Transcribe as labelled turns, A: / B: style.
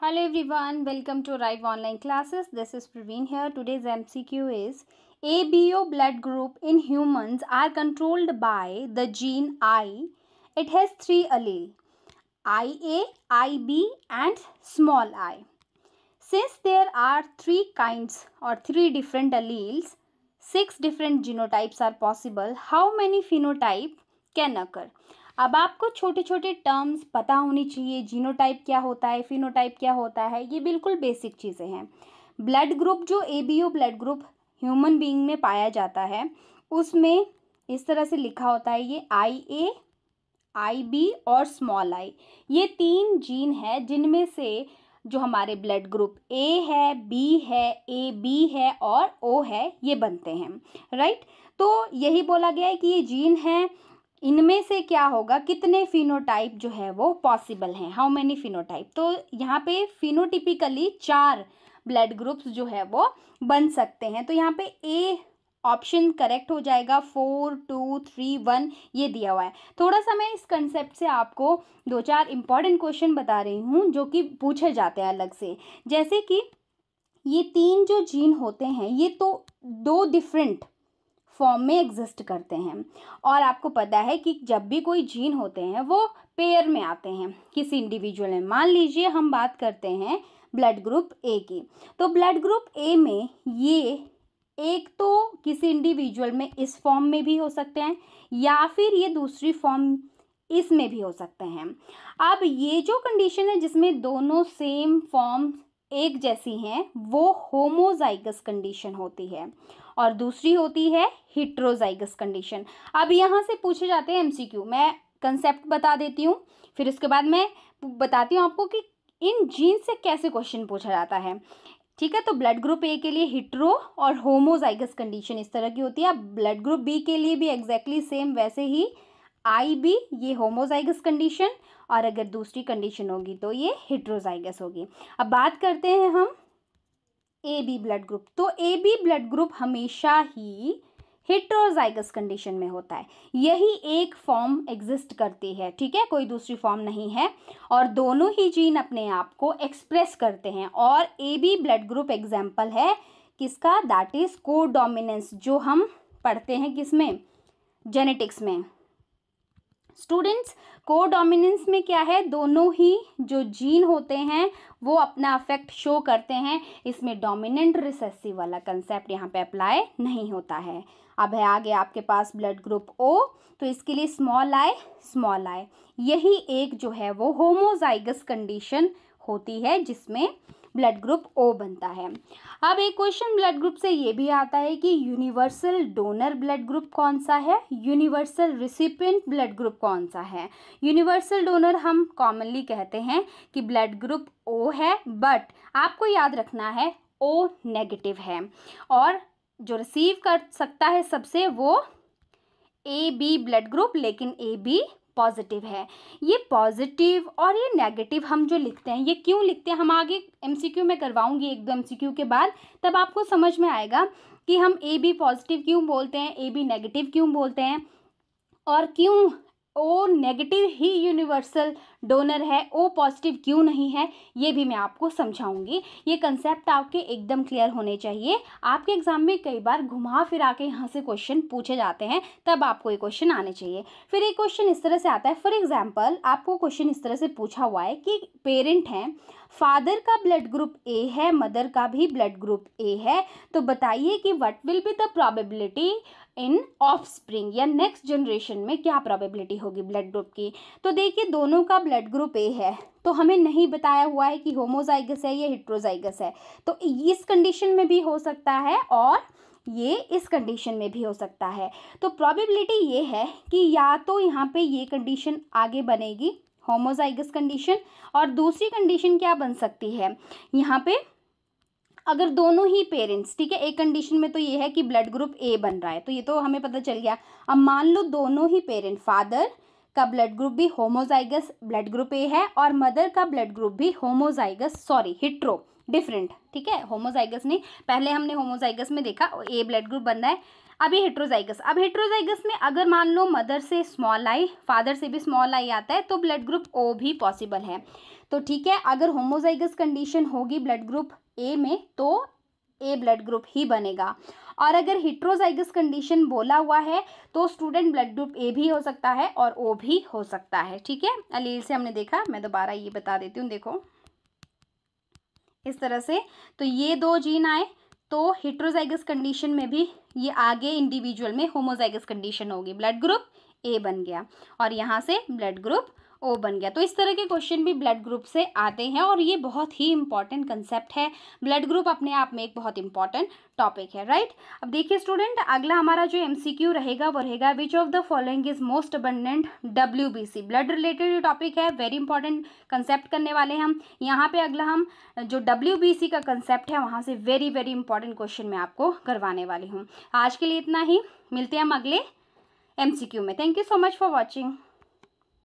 A: Hello everyone, welcome to Arrive Online Classes. This is Praveen here. Today's MCQ is ABO blood group in humans are controlled by the gene I. It has three allele IA, IB and small i. Since there are three kinds or three different alleles, six different genotypes are possible. How many phenotype can occur? अब आपको छोटे छोटे terms पता होनी चाहिए genotype क्या होता है फिनोटाइप क्या होता है ये बिल्कुल बेसिक चीज़ें हैं ब्लड ग्रुप जो A B O blood group human being में पाया जाता है उसमें इस तरह से लिखा होता है ये आई ए आई बी और स्मॉल आई ये तीन जीन है जिनमें से जो हमारे ब्लड ग्रुप ए है बी है ए बी है और ओ है ये बनते हैं राइट तो यही बोला गया है कि ये जीन है इनमें से क्या होगा कितने फिनोटाइप जो है वो पॉसिबल हैं हाउ मैनी फिनोटाइप तो यहाँ पे फिनोटिपिकली चार ब्लड ग्रुप्स जो है वो बन सकते हैं तो यहाँ पे ए ऑप्शन करेक्ट हो जाएगा फोर टू थ्री वन ये दिया हुआ है थोड़ा सा मैं इस कंसेप्ट से आपको दो चार इंपॉर्टेंट क्वेश्चन बता रही हूँ जो कि पूछे जाते हैं अलग से जैसे कि ये तीन जो जीन होते हैं ये तो दो डिफरेंट फॉर्म में एग्जिस्ट करते हैं और आपको पता है कि जब भी कोई जीन होते हैं वो पेयर में आते हैं किसी इंडिविजुअल में मान लीजिए हम बात करते हैं ब्लड ग्रुप ए की तो ब्लड ग्रुप ए में ये एक तो किसी इंडिविजुअल में इस फॉर्म में भी हो सकते हैं या फिर ये दूसरी फॉर्म इसमें भी हो सकते हैं अब ये जो कंडीशन है जिसमें दोनों सेम फॉर्म एक जैसी हैं वो होमोजाइगस कंडीशन होती है और दूसरी होती है हिट्रोजाइगस कंडीशन अब यहाँ से पूछे जाते हैं एमसीक्यू मैं कंसेप्ट बता देती हूँ फिर उसके बाद मैं बताती हूँ आपको कि इन जीन से कैसे क्वेश्चन पूछा जाता है ठीक है तो ब्लड ग्रुप ए के लिए हिट्रो और होमोजाइगस कंडीशन इस तरह की होती है ब्लड ग्रुप बी के लिए भी एग्जैक्टली exactly सेम वैसे ही आई बी ये होमोजाइगस कंडीशन और अगर दूसरी कंडीशन होगी तो ये हिट्रोजाइगस होगी अब बात करते हैं हम ए बी ब्लड ग्रुप तो ए बी ब्लड ग्रुप हमेशा ही हेट्रोजाइगस कंडीशन में होता है यही एक फॉर्म एग्जिस्ट करती है ठीक है कोई दूसरी फॉर्म नहीं है और दोनों ही जीन अपने आप को एक्सप्रेस करते हैं और A B blood group example है किसका दैट इज़ को जो हम पढ़ते हैं किसमें जेनेटिक्स में स्टूडेंट्स को डोमिनेंस में क्या है दोनों ही जो जीन होते हैं वो अपना अफेक्ट शो करते हैं इसमें डोमिनेंट रिसेसिव वाला कंसेप्ट यहाँ पे अप्लाई नहीं होता है अब है आगे आपके पास ब्लड ग्रुप ओ तो इसके लिए स्मॉल आई स्मॉल आई यही एक जो है वो होमोजाइगस कंडीशन होती है जिसमें ब्लड ग्रुप ओ बनता है अब एक क्वेश्चन ब्लड ग्रुप से ये भी आता है कि यूनिवर्सल डोनर ब्लड ग्रुप कौन सा है यूनिवर्सल रिसिपेंट ब्लड ग्रुप कौन सा है यूनिवर्सल डोनर हम कॉमनली कहते हैं कि ब्लड ग्रुप ओ है बट आपको याद रखना है ओ नेगेटिव है और जो रिसीव कर सकता है सबसे वो ए बी ब्लड ग्रुप लेकिन ए बी पॉजिटिव है ये पॉजिटिव और ये नेगेटिव हम जो लिखते हैं ये क्यों लिखते हैं हम आगे एमसीक्यू में करवाऊंगी एक दो एमसीक्यू के बाद तब आपको समझ में आएगा कि हम ए बी पॉजिटिव क्यों बोलते हैं ए बी नेगेटिव क्यों बोलते हैं और क्यों ओ नेगेटिव ही यूनिवर्सल डोनर है ओ पॉजिटिव क्यों नहीं है ये भी मैं आपको समझाऊंगी ये कंसेप्ट आपके एकदम क्लियर होने चाहिए आपके एग्जाम में कई बार घुमा फिरा के यहाँ से क्वेश्चन पूछे जाते हैं तब आपको ये क्वेश्चन आने चाहिए फिर ये क्वेश्चन इस तरह से आता है फॉर एग्जाम्पल आपको क्वेश्चन इस तरह से पूछा हुआ है कि पेरेंट हैं फादर का ब्लड ग्रुप ए है मदर का भी ब्लड ग्रुप ए है तो बताइए कि what will be the probability in offspring या नेक्स्ट जनरेशन में क्या प्रोबेबिलिटी होगी ब्लड ग्रुप की तो देखिए दोनों का ब्लड ग्रुप ए है तो हमें नहीं बताया हुआ है कि होमोजाइगस है या हिट्रोजाइगस है तो इस कंडीशन में भी हो सकता है और ये इस कंडीशन में भी हो सकता है तो प्रॉबिबिलिटी ये है कि या तो यहाँ पे ये कंडीशन आगे बनेगी होमोजाइगस कंडीशन और दूसरी कंडीशन क्या बन सकती है यहाँ पे अगर दोनों ही पेरेंट्स ठीक है एक कंडीशन में तो ये है कि ब्लड ग्रुप ए बन रहा है तो ये तो हमें पता चल गया अब मान लो दोनों ही पेरेंट फादर का ब्लड ग्रुप भी होमोजाइगस ब्लड ग्रुप ए है और मदर का ब्लड ग्रुप भी होमोजाइगस सॉरी हिट्रो डिफरेंट ठीक है होमोजाइगस नहीं पहले हमने होमोजाइगस में देखा ए ब्लड ग्रुप बनना है अभी हिट्रोजाइगस अब हिट्रोजाइगस में अगर मान लो मदर से स्मॉल आई फादर से भी स्मॉल आई आता है तो ब्लड ग्रुप ओ भी पॉसिबल है तो ठीक है अगर होमोजाइगस कंडीशन होगी ब्लड ग्रुप ए में तो ए ब्लड ग्रुप ही बनेगा और अगर हिट्रोजाइगस कंडीशन बोला हुआ है तो स्टूडेंट ब्लड ग्रुप ए भी हो सकता है और ओ भी हो सकता है ठीक है अलील से हमने देखा मैं दोबारा ये बता देती हूँ देखो इस तरह से तो ये दो जीन आए तो हिट्रोजाइगस कंडीशन में भी ये आगे इंडिविजुअल में होमोजाइगस कंडीशन होगी ब्लड ग्रुप ए बन गया और यहाँ से ब्लड ग्रुप ओ बन गया तो इस तरह के क्वेश्चन भी ब्लड ग्रुप से आते हैं और ये बहुत ही इंपॉर्टेंट कंसेप्ट है ब्लड ग्रुप अपने आप में एक बहुत इंपॉर्टेंट टॉपिक है राइट अब देखिए स्टूडेंट अगला हमारा जो एमसीक्यू रहेगा वो रहेगा which of the following is most abundant W blood related जो टॉपिक है वेरी इंपॉर्टेंट कंसेप्ट करने वाले हम यहाँ पे अगला हम जो डब्ल्यू का कंसेप्ट है वहाँ से वेरी वेरी इंपॉर्टेंट क्वेश्चन मैं आपको करवाने वाली हूँ आज के लिए इतना ही मिलते हैं हम अगले एम में thank you so much for watching